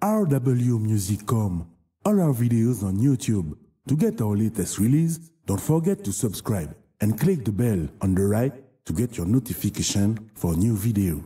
RwMusic.com. All our videos on YouTube. To get our latest release, don't forget to subscribe and click the bell on the right to get your notification for new video.